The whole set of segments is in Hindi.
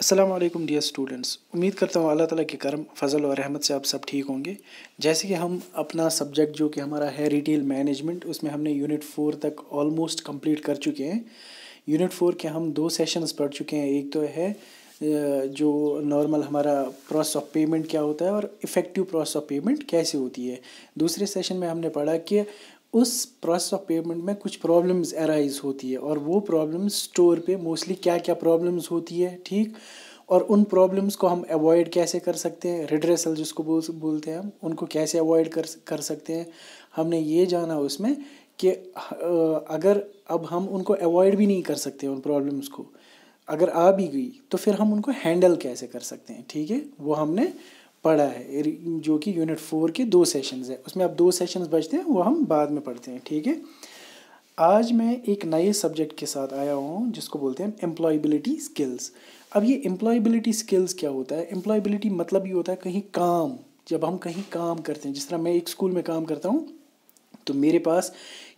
असलम डियर स्टूडेंट्स उम्मीद करता हूँ अल्लाह ताला के करम फजल और रहमत से आप सब ठीक होंगे जैसे कि हम अपना सब्जेक्ट जो कि हमारा है रिटेल मैनेजमेंट उसमें हमने यूनिट फोर तक ऑलमोस्ट कंप्लीट कर चुके हैं यूनिट फोर के हम दो सेशंस पढ़ चुके हैं एक तो है जो नॉर्मल हमारा प्रोसेस ऑफ पेमेंट क्या होता है और इफ़ेक्टिव प्रोसेस ऑफ पेमेंट कैसे होती है दूसरे सेशन में हमने पढ़ा कि उस प्रोसेस ऑफ पेमेंट में कुछ प्रॉब्लम्स अराइज होती है और वो प्रॉब्लम्स स्टोर पे मोस्टली क्या क्या प्रॉब्लम्स होती है ठीक और उन प्रॉब्लम्स को हम अवॉइड कैसे कर सकते हैं रिड्रेसल जिसको बोल बोलते हैं हम उनको कैसे अवॉइड कर कर सकते हैं हमने ये जाना उसमें कि अगर अब हम उनको अवॉइड भी नहीं कर सकते उन प्रॉब्लम्स को अगर आ भी गई तो फिर हम उनको हैंडल कैसे कर सकते हैं ठीक है वो हमने पढ़ा है जो कि यूनिट फोर के दो सेशंस है उसमें अब दो सेशंस बचते हैं वो हम बाद में पढ़ते हैं ठीक है आज मैं एक नए सब्जेक्ट के साथ आया हूँ जिसको बोलते हैं एम्प्लॉयबिलिटी स्किल्स अब ये एम्प्लॉयबिलिटी स्किल्स क्या होता है एम्प्लॉयबिलिटी मतलब ये होता है कहीं काम जब हम कहीं काम करते हैं जिस तरह मैं एक स्कूल में काम करता हूँ तो मेरे पास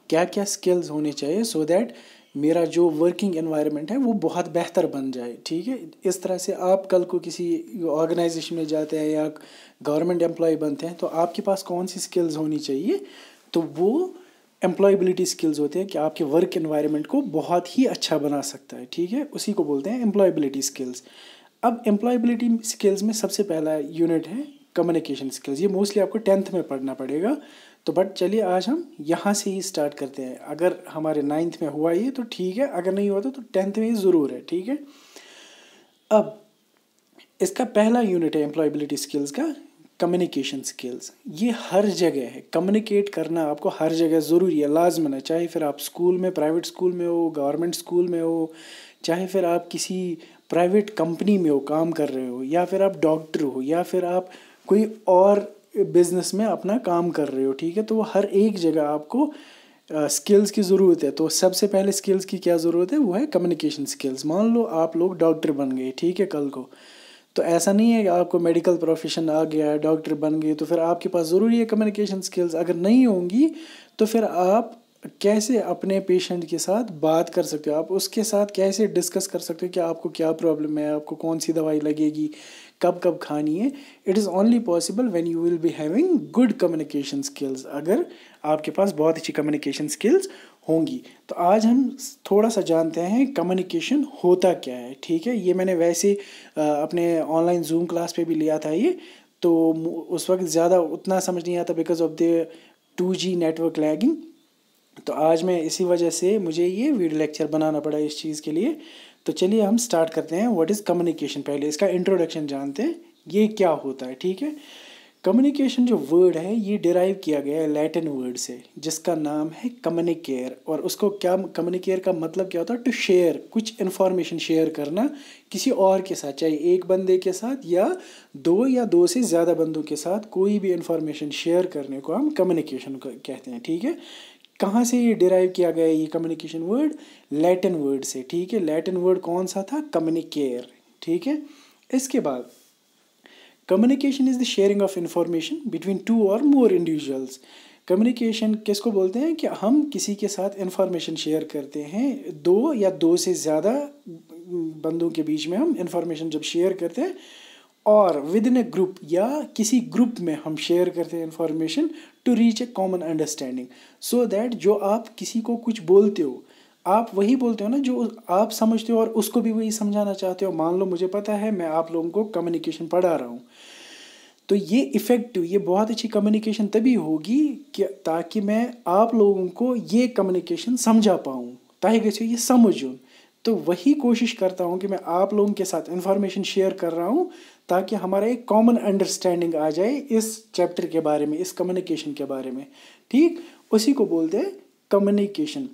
क्या क्या स्किल्स होने चाहिए सो so दैट मेरा जो वर्किंग एनवायरनमेंट है वो बहुत बेहतर बन जाए ठीक है इस तरह से आप कल को किसी ऑर्गेनाइजेशन में जाते हैं या गवर्नमेंट एम्प्लॉय बनते हैं तो आपके पास कौन सी स्किल्स होनी चाहिए तो वो एम्प्लॉयबिलिटी स्किल्स होते हैं कि आपके वर्क एनवायरनमेंट को बहुत ही अच्छा बना सकता है ठीक है उसी को बोलते हैं एम्प्लॉयबिलिटी स्किल्स अब एम्प्लॉयबिलिटी स्किल्स में सबसे पहला यूनिट है कम्युनिकेशन स्किल्स ये मोस्टली आपको टेंथ में पढ़ना पड़ेगा तो बट चलिए आज हम यहाँ से ही स्टार्ट करते हैं अगर हमारे नाइन्थ में हुआ ये तो ठीक है अगर नहीं हुआ तो, तो टेंथ में ही ज़रूर है ठीक है अब इसका पहला यूनिट है एम्प्लॉयबिलिटी स्किल्स का कम्युनिकेशन स्किल्स ये हर जगह है कम्युनिकेट करना आपको हर जगह ज़रूरी है लाजमन है चाहे फिर आप स्कूल में प्राइवेट स्कूल में हो गवर्नमेंट स्कूल में हो चाहे फिर आप किसी प्राइवेट कंपनी में हो काम कर रहे हो या फिर आप डॉक्टर हो या फिर आप कोई और बिज़नेस में अपना काम कर रहे हो ठीक है तो वो हर एक जगह आपको स्किल्स की ज़रूरत है तो सबसे पहले स्किल्स की क्या ज़रूरत है वो है कम्युनिकेशन स्किल्स मान लो आप लोग डॉक्टर बन गए ठीक है कल को तो ऐसा नहीं है कि आपको मेडिकल प्रोफेशन आ गया डॉक्टर बन गए तो फिर आपके पास ज़रूरी है कम्युनिकेशन स्किल्स अगर नहीं होंगी तो फिर आप कैसे अपने पेशेंट के साथ बात कर सकते हो आप उसके साथ कैसे डिस्कस कर सकते हो कि आपको क्या प्रॉब्लम है आपको कौन सी दवाई लगेगी कब कब खानी है it is only possible when you will be having good communication skills अगर आपके पास बहुत अच्छी कम्युनिकेशन स्किल्स होंगी तो आज हम थोड़ा सा जानते हैं कम्युनिकेशन होता क्या है ठीक है ये मैंने वैसे अपने ऑनलाइन जूम क्लास पे भी लिया था ये तो उस वक्त ज़्यादा उतना समझ नहीं आता because of the two G network lagging तो आज मैं इसी वजह से मुझे ये वीडियो लेक्चर बनाना पड़ा इस चीज़ के लिए तो चलिए हम स्टार्ट करते हैं व्हाट इज़ कम्युनिकेशन पहले इसका इंट्रोडक्शन जानते हैं ये क्या होता है ठीक है कम्युनिकेशन जो वर्ड है ये डिराइव किया गया है लैटिन वर्ड से जिसका नाम है कम्युनिकेयर और उसको क्या कम्युनिकेयर का मतलब क्या होता है टू शेयर कुछ इन्फॉर्मेशन शेयर करना किसी और के साथ चाहे एक बंदे के साथ या दो या दो से ज़्यादा बंदों के साथ कोई भी इन्फॉर्मेशन शेयर करने को हम कम्युनिकेशन कहते हैं ठीक है कहाँ से ये डिराइव किया गया है ये कम्युनिकेशन वर्ड लैटिन वर्ड से ठीक है लैटिन वर्ड कौन सा था कम्युनिकेयर ठीक है इसके बाद communication is the sharing of information between two और मोर इंडिविजुअल्स कम्युनिकेशन किसको बोलते हैं कि हम किसी के साथ इन्फॉर्मेशन शेयर करते हैं दो या दो से ज़्यादा बंदों के बीच में हम इंफॉर्मेशन जब शेयर करते हैं और विद इन ए ग्रुप या किसी ग्रुप में हम शेयर करते हैं information to reach a common understanding so that जो आप किसी को कुछ बोलते हो आप वही बोलते हो ना जो आप समझते हो और उसको भी वही समझाना चाहते हो मान लो मुझे पता है मैं आप लोगों को कम्युनिकेशन पढ़ा रहा हूँ तो ये इफ़ेक्टिव ये बहुत अच्छी कम्युनिकेशन तभी होगी कि ताकि मैं आप लोगों को ये कम्युनिकेशन समझा पाऊँ ताकि कैसे ये समझूँ तो वही कोशिश करता हूँ कि मैं आप लोगों के साथ इन्फॉर्मेशन शेयर कर रहा हूँ ताकि हमारा एक कॉमन अंडरस्टैंडिंग आ जाए इस चैप्टर के बारे में इस कम्युनिकेशन के बारे में ठीक उसी को बोलते हैं कम्युनिकेशन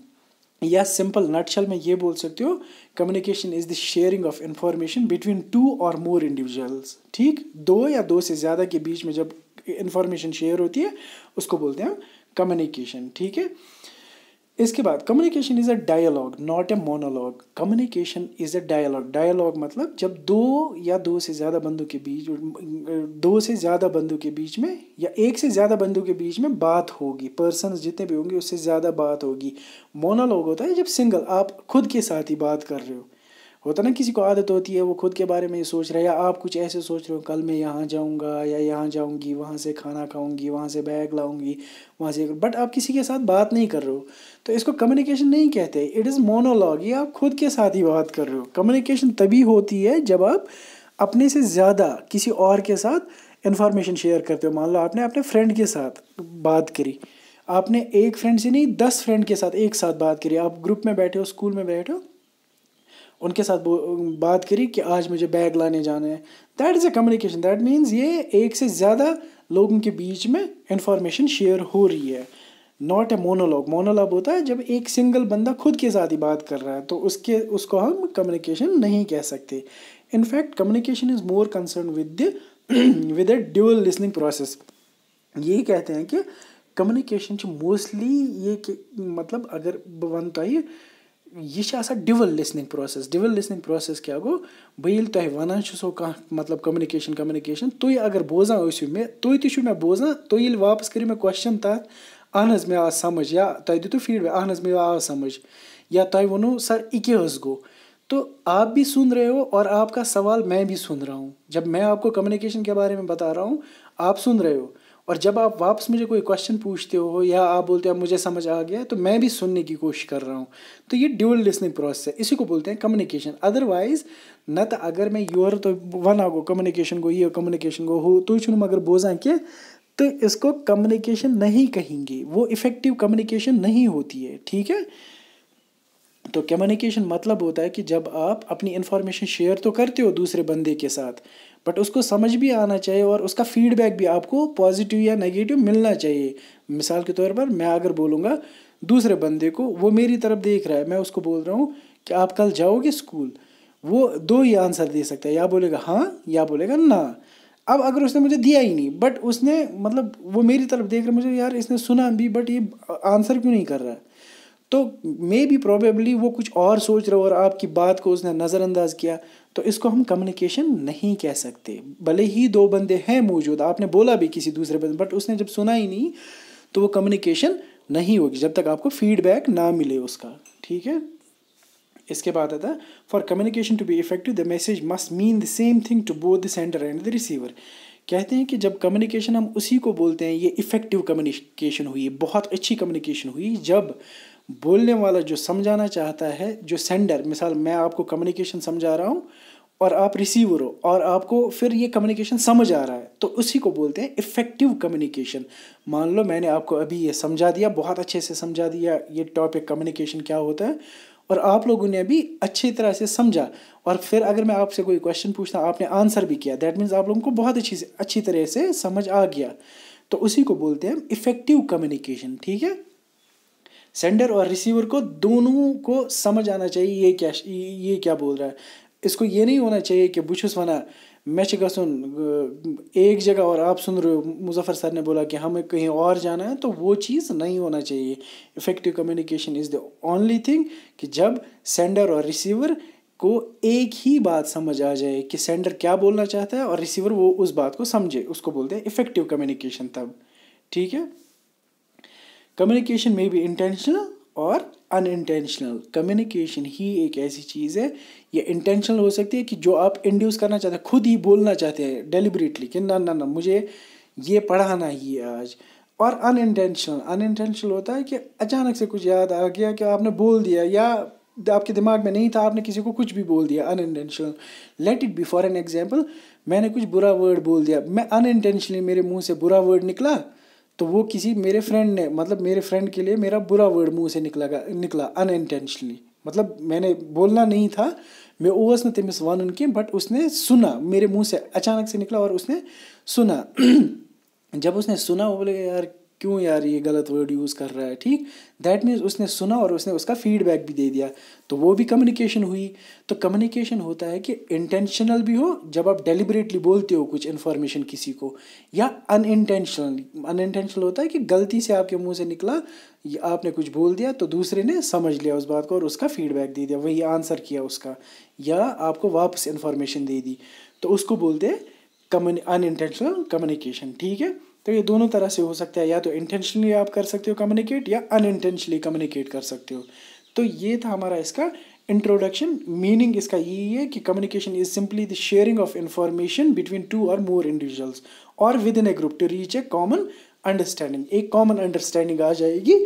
या सिंपल नटशल में ये बोल सकते हो communication is the sharing of information between two और मोर इंडिविजुअल्स ठीक दो या दो से ज़्यादा के बीच में जब इंफॉर्मेशन शेयर होती है उसको बोलते हैं कम्युनिकेशन ठीक है इसके बाद communication is a dialogue not a monologue communication is a dialogue dialogue मतलब जब दो या दो से ज़्यादा बंदों के बीच दो से ज़्यादा बंदों के बीच में या एक से ज़्यादा बंदों के बीच में बात होगी पर्सन जितने भी होंगे उससे ज़्यादा बात होगी मोनोलॉग होता है जब सिंगल आप खुद के साथ ही बात कर रहे हो होता ना किसी को आदत होती है वो खुद के बारे में ये सोच रहा है या आप कुछ ऐसे सोच रहे हो कल मैं यहाँ जाऊँगा या यहाँ जाऊँगी वहाँ से खाना खाऊँगी वहाँ से बैग लाऊँगी वहाँ से बट आप किसी के साथ बात नहीं कर रहे हो तो इसको कम्युनिकेशन नहीं कहते इट इज़ मोनोलॉग ये आप खुद के साथ ही बात कर रहे हो कम्युनिकेशन तभी होती है जब आप अपने से ज़्यादा किसी और के साथ इन्फॉर्मेशन शेयर करते हो मान लो आपने अपने फ्रेंड के साथ बात करी आपने एक फ्रेंड से नहीं दस फ्रेंड के साथ एक साथ बात करी आप ग्रुप में बैठे हो स्कूल में बैठे हो उनके साथ बात करी कि आज मुझे बैग लाने जाना है that is a communication that means ये एक से ज़्यादा लोगों के बीच में इंफॉर्मेशन शेयर हो रही है नॉट ए मोनोलॉग मोनोलॉग होता है जब एक सिंगल बंदा खुद के साथ ही बात कर रहा है तो उसके उसको हम कम्युनिकेशन नहीं कह सकते in fact communication is more concern with the with a dual listening process ये कहते हैं कि कम्युनिकेशन मोस्टली ये मतलब अगर वन तो یہِ چھِ آسان dual listening process dual listening process کیٛاہ گوٚو بہٕ ییٚلہِ تۄہہِ وَنان چھُسو کانٛہہ مطلب کَمنِکیشَن کَمنِکیشَن تُہۍ اگر بوزان ٲسِو مےٚ تُہۍ تہِ چھُو مےٚ بوزان تُہۍ ییٚلہِ واپَس کٔرِو مےٚ کوسچَن تَتھ اہن حظ مےٚ آو سَمٕجھ یا تۄہہِ دِتوٗ فیٖڈبیک اہن حظ مےٚ آو سَمٕجھ یا تۄہہِ ووٚنوُ سَر یہِ کیٛاہ حظ گوٚو تو آپ भी सुन रहे हो और आपका सवाल मैं भी सुन रहा हूँ जब मैं आपको कम्युनिकेशन के बारे में बता रहा हूँ आप सुन रहे हो और जब आप वापस मुझे कोई क्वेश्चन पूछते हो या आप बोलते हो मुझे समझ आ गया तो मैं भी सुनने की कोशिश कर रहा हूँ तो ये ड्यूअल लिसनिंग प्रोसेस है इसी को बोलते हैं कम्युनिकेशन अदरवाइज न तो अगर मैं योर तो वन आगो कम्युनिकेशन को ये कम्युनिकेशन को हो तो तुम मगर बोझा कि तो इसको कम्युनिकेशन नहीं कहेंगे वो इफ़ेक्टिव कम्युनिकेशन नहीं होती है ठीक है तो कम्युनिकेशन मतलब होता है कि जब आप अपनी इन्फॉर्मेशन शेयर तो करते हो दूसरे बंदे के साथ बट उसको समझ भी आना चाहिए और उसका फीडबैक भी आपको पॉजिटिव या नेगेटिव मिलना चाहिए मिसाल के तौर पर मैं अगर बोलूँगा दूसरे बंदे को वो मेरी तरफ देख रहा है मैं उसको बोल रहा हूँ कि आप कल जाओगे स्कूल वो दो ही आंसर दे सकता है या बोलेगा हाँ या बोलेगा ना अब अगर उसने मुझे दिया ही नहीं बट उसने मतलब वो मेरी तरफ देख रहा मुझे यार इसने सुना भी बट ये आंसर क्यों नहीं कर रहा है तो मे बी प्रोबेबली वो कुछ और सोच रहा और आपकी बात को उसने नज़रअंदाज किया तो इसको हम कम्युनिकेशन नहीं कह सकते भले ही दो बंदे हैं मौजूद आपने बोला भी किसी दूसरे बंदे बट उसने जब सुना ही नहीं तो वो कम्युनिकेशन नहीं होगी जब तक आपको फीडबैक ना मिले उसका ठीक है इसके बाद आता है for communication to be effective the message must mean the same thing to both the sender and the receiver कहते हैं कि जब कम्युनिकेशन हम उसी को बोलते हैं ये इफ़ेक्टिव कम्युनिकेशन हुई बहुत अच्छी कम्युनिकेशन हुई जब बोलने वाला जो समझाना चाहता है जो सेंडर मिसाल मैं आपको कम्युनिकेशन समझा रहा हूँ और आप रिसीवर हो और आपको फिर ये कम्युनिकेशन समझ आ रहा है तो उसी को बोलते हैं इफ़ेक्टिव कम्युनिकेशन मान लो मैंने आपको अभी ये समझा दिया बहुत अच्छे से समझा दिया ये टॉपिक कम्युनिकेशन क्या होता है और आप लोगों ने भी अच्छी तरह से समझा और फिर अगर मैं आपसे कोई क्वेश्चन पूछता आपने आंसर भी किया दैट मीन्स आप लोगों को बहुत अच्छी से अच्छी तरह से समझ आ गया तो उसी को बोलते हैं इफ़ेक्टिव कम्युनिकेशन ठीक है सेंडर और रिसीवर को दोनों को समझ आना चाहिए ये क्या ये क्या बोल रहा है इसको ये नहीं होना चाहिए कि बुछुस वना मैं का सुन एक जगह और आप सुन रहे हो मुजफ्फर सर ने बोला कि हमें कहीं और जाना है तो वो चीज़ नहीं होना चाहिए effective communication is the only thing कि जब सेंडर और रिसीवर को एक ही बात समझ आ जाए कि सेंडर क्या बोलना चाहता है और रिसीवर वो उस बात को समझे उसको बोलते हैं इफ़ेक्टिव कम्युनिकेशन तब ठीक है कम्युनिकेशन में भी इंटेंशनल और अनइंटेंशनल कम्युनिकेशन ही एक ऐसी चीज़ है ये इंटेंशनल हो सकती है कि जो आप इंड्यूस करना चाहते हैं खुद ही बोलना चाहते हैं डेलिबरेटली कि ना ना ना मुझे ये पढ़ाना ही है आज और अनइंटेंशनल अनइंटेंशनल होता है कि अचानक से कुछ याद आ गया कि आपने बोल दिया या आपके दिमाग में नहीं था आपने किसी को कुछ भी बोल दिया unintentional let it be for an example मैंने कुछ बुरा वर्ड बोल दिया मैं अनइंटेंशनली मेरे मुंह से बुरा वर्ड निकला तो वो किसी मेरे फ्रेंड ने मतलब मेरे फ्रेंड के लिए मेरा बुरा वर्ड मुंह से निकला निकला अनइंटेंशनली मतलब मैंने बोलना नहीं था मैं ओवस न तेमिस वन उनके बट उसने सुना मेरे मुंह से अचानक से निकला और उसने सुना जब उसने सुना वो बोले यार क्यों यार ये गलत वर्ड यूज़ कर रहा है ठीक दैट मीन्स उसने सुना और उसने उसका फीडबैक भी दे दिया तो वो भी कम्युनिकेशन हुई तो कम्युनिकेशन होता है कि इंटेंशनल भी हो जब आप डेलिबरेटली बोलते हो कुछ इन्फॉर्मेशन किसी को या अनइंटेंशनल अनइंटेंशनल होता है कि गलती से आपके मुंह से निकला आपने कुछ बोल दिया तो दूसरे ने समझ लिया उस बात को और उसका फीडबैक दे दिया वही आंसर किया उसका या आपको वापस इन्फॉर्मेशन दे दी तो उसको बोलते हैं अनइंटेंशनल कम्युनिकेशन ठीक है तो ये दोनों तरह से हो सकता है या तो इंटेंशनली आप कर सकते हो कम्युनिकेट या अनइंटेंशनली कम्युनिकेट कर सकते हो तो ये था हमारा इसका इंट्रोडक्शन मीनिंग इसका यही है कि communication is simply the sharing of information between two और मोर इंडिविजुअल्स और within a group to reach a common understanding एक कॉमन अंडरस्टैंडिंग आ जाएगी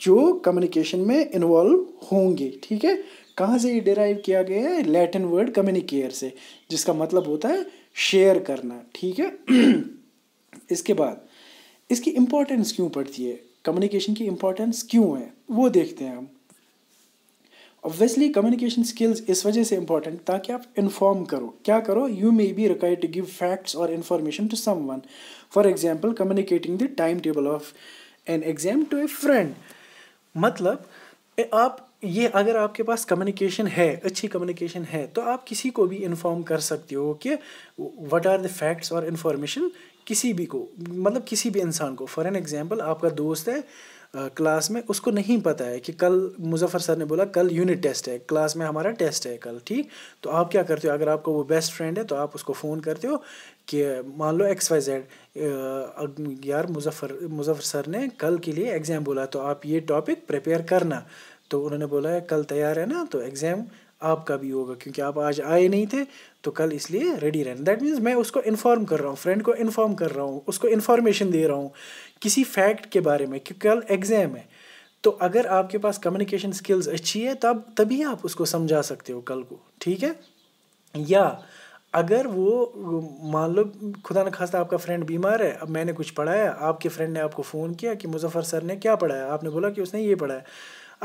जो कम्युनिकेशन में इन्वॉल्व होंगे ठीक है कहाँ से ये डिराइव किया गया है लैटिन वर्ड कम्युनिकेयर से जिसका मतलब होता है शेयर करना ठीक है इसके बाद इसकी इम्पोर्टेंस क्यों पड़ती है कम्युनिकेशन की इम्पोर्टेंस क्यों है वो देखते हैं हम ऑब्वियसली कम्युनिकेशन स्किल्स इस वजह से इंपॉर्टेंट ताकि आप इन्फॉर्म करो क्या करो you may be required to give facts और information to someone for example communicating the time table of an exam to a friend मतलब आप ये अगर आपके पास कम्युनिकेशन है अच्छी कम्युनिकेशन है तो आप किसी को भी इन्फॉर्म कर सकते हो कि वट आर द फैक्ट्स और इन्फॉर्मेशन किसी भी को मतलब किसी भी इंसान को फॉर एन एग्जाम्पल आपका दोस्त है क्लास में उसको नहीं पता है कि कल मुजफ्फर सर ने बोला कल यूनिट टेस्ट है क्लास में हमारा टेस्ट है कल ठीक तो आप क्या करते हो अगर आपका वो बेस्ट फ्रेंड है तो आप उसको फ़ोन करते हो कि मान लो एक्स वाई जेड यार मुजफ्फर मुजफ्फर सर ने कल के लिए एग्ज़ाम बोला तो आप ये टॉपिक प्रिपेयर करना तो उन्होंने बोला है कल तैयार है ना तो एग्ज़ाम आपका भी होगा क्योंकि आप आज आए नहीं थे तो कल इसलिए रेडी रहना दैट मीन्स मैं उसको इन्फॉर्म कर रहा हूँ फ्रेंड को इन्फॉर्म कर रहा हूँ उसको इन्फॉर्मेशन दे रहा हूँ किसी फैक्ट के बारे में कि कल एग्ज़ाम है तो अगर आपके पास कम्युनिकेशन स्किल्स अच्छी है तब तभी आप उसको समझा सकते हो कल को ठीक है या अगर वो मान लो खुदा न खास्ता आपका फ्रेंड बीमार है अब मैंने कुछ पढ़ाया आपके फ्रेंड ने आपको फ़ोन किया कि मुजफ्फ़र सर ने क्या पढ़ाया आपने बोला कि उसने ये पढ़ाया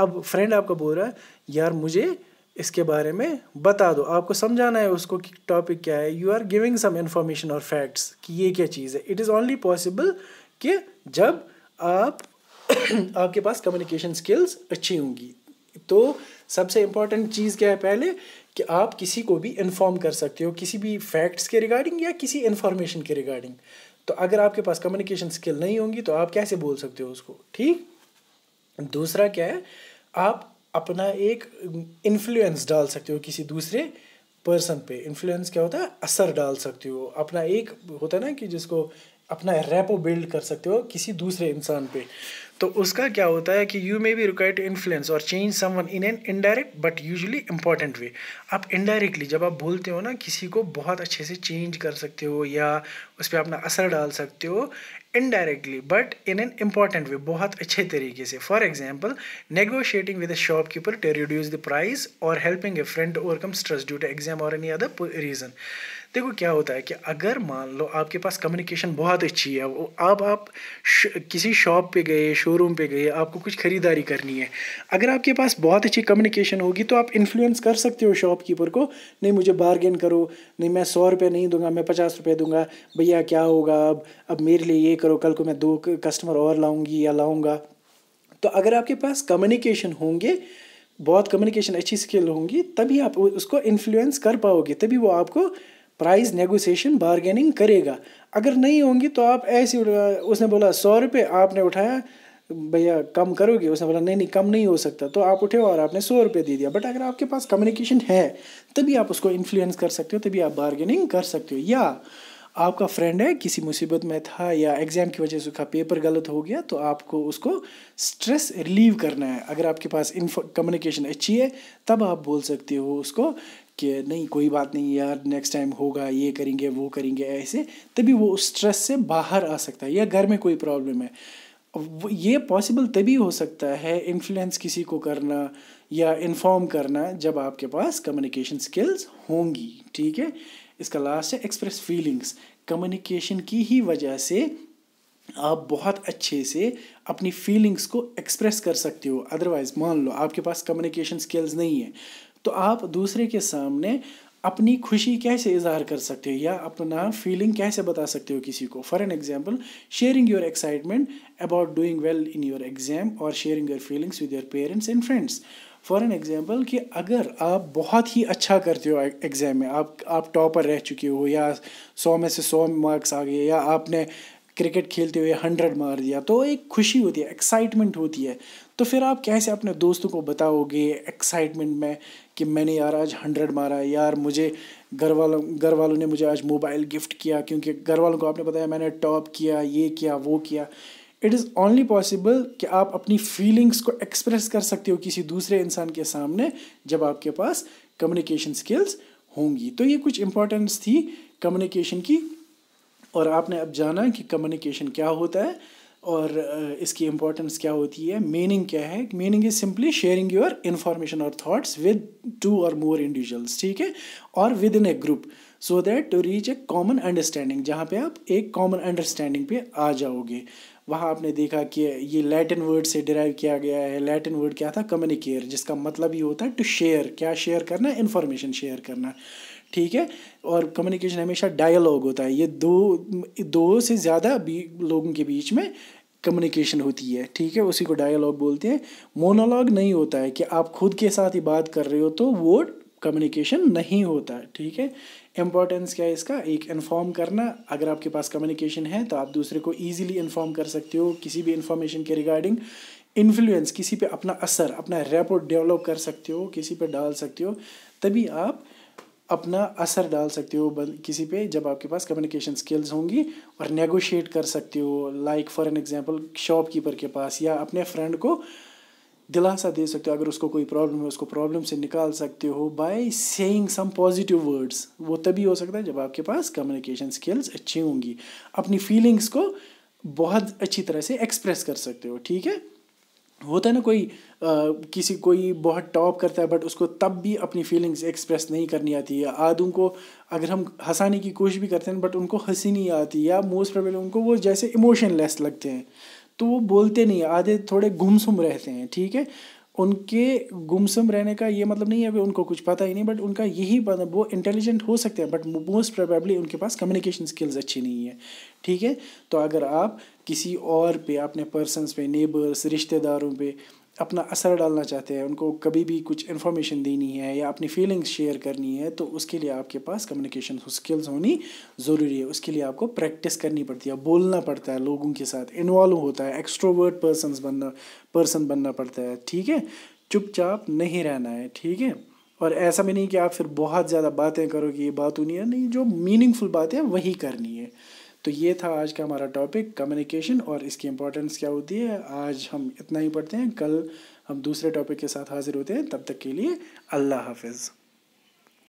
अब फ्रेंड आपका बोल रहा है यार मुझे इसके बारे में बता दो आपको समझाना है उसको कि टॉपिक क्या है you are giving some information और फैक्ट्स कि ये क्या चीज़ है इट इज़ ओनली पॉसिबल कि जब आप आपके पास कम्युनिकेशन स्किल्स अच्छी होंगी तो सबसे इम्पॉर्टेंट चीज़ क्या है पहले कि आप किसी को भी इन्फॉर्म कर सकते हो किसी भी फैक्ट्स के रिगार्डिंग या किसी इन्फॉर्मेशन के रिगार्डिंग तो अगर आपके पास कम्युनिकेशन स्किल नहीं होंगी तो आप कैसे बोल सकते हो उसको ठीक दूसरा क्या है आप अपना एक इन्फ्लुएंस डाल सकते हो किसी दूसरे पर्सन पे इन्फ्लुएंस क्या होता है असर डाल सकते हो अपना एक होता है ना कि जिसको अपना रैपो बिल्ड कर सकते हो किसी दूसरे इंसान पे तो उसका क्या होता है कि you may be require to influence और change someone in an indirect but usually important way आप इनडायरेक्टली जब आप बोलते हो ना किसी को बहुत अच्छे से चेंज कर सकते हो या उस पर अपना असर डाल सकते हो indirectly but in an important way बहुत अच्छे तरीके से for example negotiating with a shopkeeper to reduce the price और helping a friend to overcome stress due to exam और एनी अदर रीज़न देखो क्या होता है कि अगर मान लो आपके पास कम्युनिकेशन बहुत अच्छी है वो अब आप श, किसी शॉप पे गए शोरूम पे गए आपको कुछ ख़रीदारी करनी है अगर आपके पास बहुत अच्छी कम्युनिकेशन होगी तो आप इन्फ्लुएंस कर सकते हो शॉपकीपर को नहीं मुझे बार्गेन करो नहीं मैं सौ रुपये नहीं दूंगा मैं पचास रुपये दूंगा भैया भैया क्या होगा अब अब मेरे लिए ये करो कल को मैं दो कस्टमर और लाऊंगी या लाऊंगा तो अगर आपके पास कम्युनिकेशन होंगे बहुत कम्युनिकेशन अच्छी स्किल होंगी तभी आप उसको इन्फ्लुएंस कर पाओगे तभी वो आपको प्राइस नेगोशिएशन बारगेनिंग करेगा अगर नहीं होंगी तो आप ऐसे उसने बोला सौ रुपये आपने उठाया भैया कम करोगे उसने बोला नहीं नहीं कम नहीं हो सकता तो आप उठे और आपने सौ रुपये दे दिया बट अगर आपके पास कम्युनिकेशन है तभी आप उसको इन्फ्लुएंस कर सकते हो तभी आप बारगेनिंग कर सकते हो या आपका फ्रेंड है किसी मुसीबत में था या एग्ज़ाम की वजह से उसका पेपर गलत हो गया तो आपको उसको स्ट्रेस रिलीव करना है अगर आपके पास इन्फो कम्युनिकेशन अच्छी है तब आप बोल सकते हो उसको कि नहीं कोई बात नहीं यार नेक्स्ट टाइम होगा ये करेंगे वो करेंगे ऐसे तभी वो उस स्ट्रेस से बाहर आ सकता है या घर में कोई प्रॉब्लम है ये पॉसिबल तभी हो सकता है इन्फ्लुएंस किसी को करना या इन्फॉर्म करना जब आपके पास कम्युनिकेशन स्किल्स होंगी ठीक है इसका लास्ट है एक्सप्रेस फीलिंग्स कम्युनिकेशन की ही वजह से आप बहुत अच्छे से अपनी फीलिंग्स को एक्सप्रेस कर सकते हो अदरवाइज़ मान लो आपके पास कम्युनिकेशन स्किल्स नहीं है तो आप दूसरे के सामने अपनी खुशी कैसे इजहार कर सकते हो या अपना फीलिंग कैसे बता सकते हो किसी को for an example sharing your excitement about doing well in your exam और sharing your feelings with your parents and friends for an example कि अगर आप बहुत ही अच्छा करते हो एग्ज़ाम में आप आप टॉपर रह चुके हो या सौ में से सौ मार्क्स आ गए या आपने क्रिकेट खेलते हुए हंड्रेड मार दिया तो एक खुशी होती है एक्साइटमेंट होती है तो फिर आप कैसे अपने दोस्तों को बताओगे एक्साइटमेंट में कि मैंने यार आज हंड्रेड मारा यार मुझे घर वालों घर वालों ने मुझे आज मोबाइल गिफ्ट किया क्योंकि घर वालों को आपने बताया मैंने टॉप किया ये किया वो किया इट इज़ ओनली पॉसिबल कि आप अपनी फीलिंग्स को एक्सप्रेस कर सकते हो किसी दूसरे इंसान के सामने जब आपके पास कम्युनिकेशन स्किल्स होंगी तो ये कुछ इंपॉर्टेंस थी कम्युनिकेशन की और आपने अब जाना कि कम्युनिकेशन क्या होता है और इसकी इम्पोर्टेंस क्या होती है मीनिंग क्या है meaning is simply sharing your information और थाट्स विद टू और मोर इंडिविजुअल्स ठीक है और within a group so that to reach a common understanding जहाँ पे आप एक कॉमन अंडरस्टैंडिंग पे आ जाओगे वहाँ आपने देखा कि ये लैटिन वर्ड से डिराइव किया गया है लैटिन वर्ड क्या था कम्युनिकेयर जिसका मतलब ये होता है टू शेयर क्या शेयर करना इन्फॉर्मेशन शेयर करना ठीक है और कम्युनिकेशन हमेशा डायलॉग होता है ये दो दो से ज़्यादा लोगों के बीच में कम्युनिकेशन होती है ठीक है उसी को डायलॉग बोलते हैं मोनोलॉग नहीं होता है कि आप खुद के साथ ही बात कर रहे हो तो वो कम्युनिकेशन नहीं होता है ठीक है इम्पोर्टेंस क्या है इसका एक इन्फॉर्म करना अगर आपके पास कम्युनिकेशन है तो आप दूसरे को ईजिली इन्फॉर्म कर सकते हो किसी भी इन्फॉर्मेशन के रिगार्डिंग इन्फ्लुएंस किसी पे अपना असर अपना रेपो डेवलप कर सकते हो किसी पे डाल सकते हो तभी आप अपना असर डाल सकते हो किसी पे जब आपके पास कम्युनिकेशन स्किल्स होंगी और नेगोशिएट कर सकते हो like for an example shopkeeper के पास या अपने फ्रेंड को दिलासा दे सकते हो अगर उसको कोई प्रॉब्लम है उसको प्रॉब्लम से निकाल सकते हो by saying some positive words वो तभी हो सकता है जब आपके पास कम्युनिकेशन स्किल्स अच्छी होंगी अपनी फीलिंग्स को बहुत अच्छी तरह से एक्सप्रेस कर सकते हो ठीक है होता है ना कोई आ, किसी कोई बहुत टॉप करता है बट उसको तब भी अपनी फीलिंग्स एक्सप्रेस नहीं करनी आती है आदम को अगर हम हंसाने की कोशिश भी करते हैं बट उनको हंसी नहीं आती या मोस्ट प्रोबेबली उनको वो जैसे इमोशन लेस लगते हैं तो वो बोलते नहीं आधे थोड़े गुमसुम रहते हैं ठीक है उनके गुमसुम रहने का ये मतलब नहीं है कि उनको कुछ पता ही नहीं बट उनका यही पता मतलब वो इंटेलिजेंट हो सकते हैं बट मोस्ट प्रोबेबली उनके पास कम्युनिकेशन स्किल्स अच्छी नहीं है ठीक है तो अगर आप किसी और पे अपने पर्सनस पे नेबर्स रिश्तेदारों पे अपना असर डालना चाहते हैं उनको कभी भी कुछ इन्फॉर्मेशन देनी है या अपनी फीलिंग्स शेयर करनी है तो उसके लिए आपके पास कम्युनिकेशन स्किल्स होनी ज़रूरी है उसके लिए आपको प्रैक्टिस करनी पड़ती है बोलना पड़ता है लोगों के साथ इन्वॉल्व होता है एक्स्ट्रोवर्ट पर्सन बनना पर्सन बनना पड़ता है ठीक है चुपचाप नहीं रहना है ठीक है और ऐसा भी नहीं कि आप फिर बहुत ज़्यादा बातें करो कि ये बात होनी है नहीं जो मीनिंगफुल बातें वही करनी है तो ये था आज का हमारा टॉपिक कम्युनिकेशन और इसकी इम्पोर्टेंस क्या होती है आज हम इतना ही पढ़ते हैं कल हम दूसरे टॉपिक के साथ हाजिर होते हैं तब तक के लिए अल्लाह हाफिज़